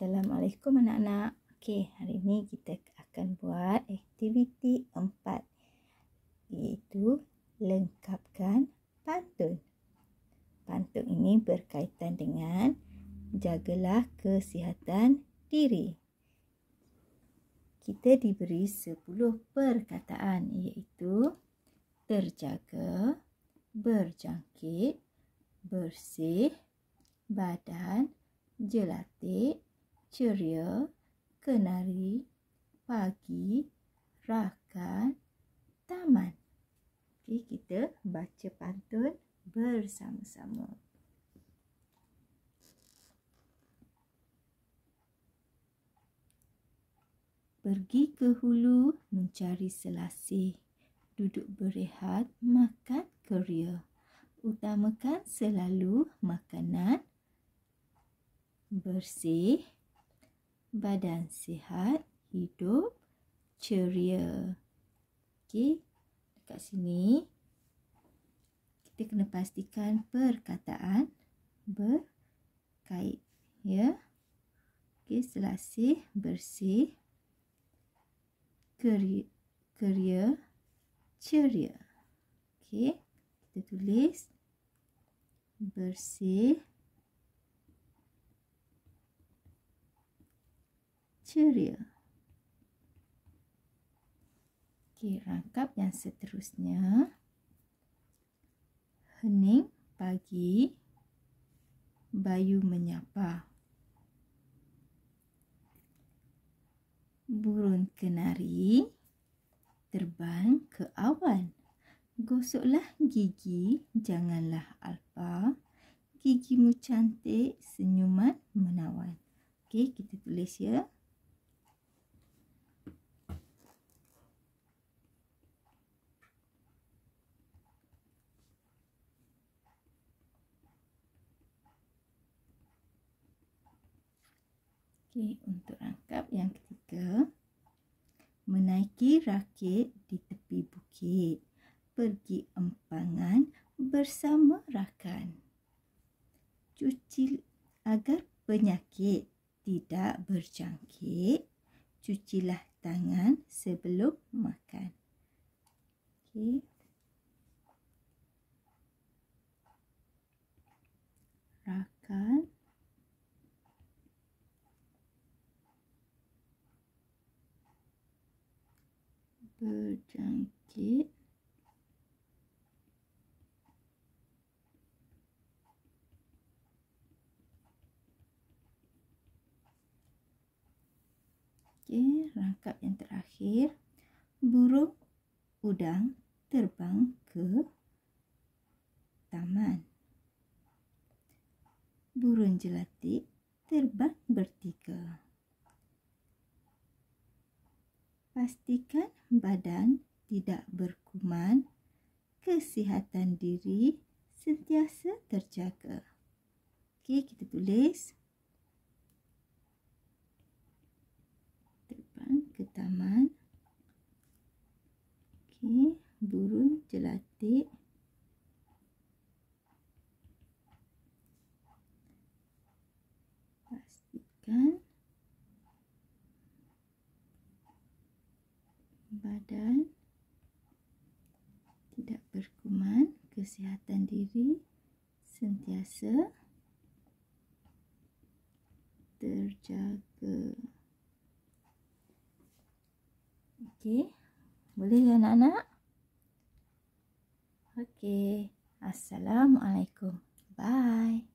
Assalamualaikum anak-anak. Okey, hari ini kita akan buat aktiviti 4 iaitu lengkapkan pantun. Pantun ini berkaitan dengan jagalah kesihatan diri. Kita diberi 10 perkataan iaitu terjaga, berjangkit, bersih, badan, jelatik, ceria, kenari, pagi, rakan, taman. Okey, kita baca pantun bersama-sama. Pergi ke hulu mencari selasih. Duduk berehat, makan keria. Utamakan selalu makanan bersih, badan sihat, hidup ceria. Okey, dekat sini kita kena pastikan perkataan berkait ya. Okey, selasih, bersih, keria, keria ceria. Okey, kita tulis bersih, ceria. Okey, rangkap yang seterusnya. Hening pagi, bayu menyapa. Burung kenari terbang ke awan. Gosoklah gigi, janganlah alpa. Gigimu cantik, senyuman menawan. Okey, kita tulis ya. Okey, untuk rangkap yang ketiga, menaiki rakit di tepi bukit, pergi empangan bersama rakan. Cuci agar penyakit tidak berjangkit, cucilah tangan sebelum makan. Okey. Rakan berjangkit Okay, rangkap yang terakhir burung udang terbang ke taman burung jelatik terbang bertiga pastikan badan tidak berkuman, kesihatan diri sentiasa terjaga. Okey, kita tulis. Terbang ke taman. Okey, burung jelatik. badan tidak berkuman, kesihatan diri sentiasa terjaga. Okey, boleh ya anak-anak? Okey, Assalamualaikum. Bye.